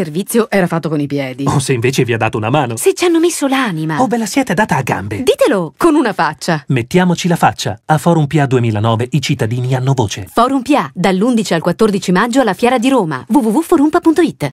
servizio era fatto con i piedi. O se invece vi ha dato una mano. Se ci hanno messo l'anima. O ve la siete data a gambe. Ditelo con una faccia. Mettiamoci la faccia. A Forum PA 2009 i cittadini hanno voce. Forum PA, dall'11 al 14 maggio alla Fiera di Roma. www.forumpa.it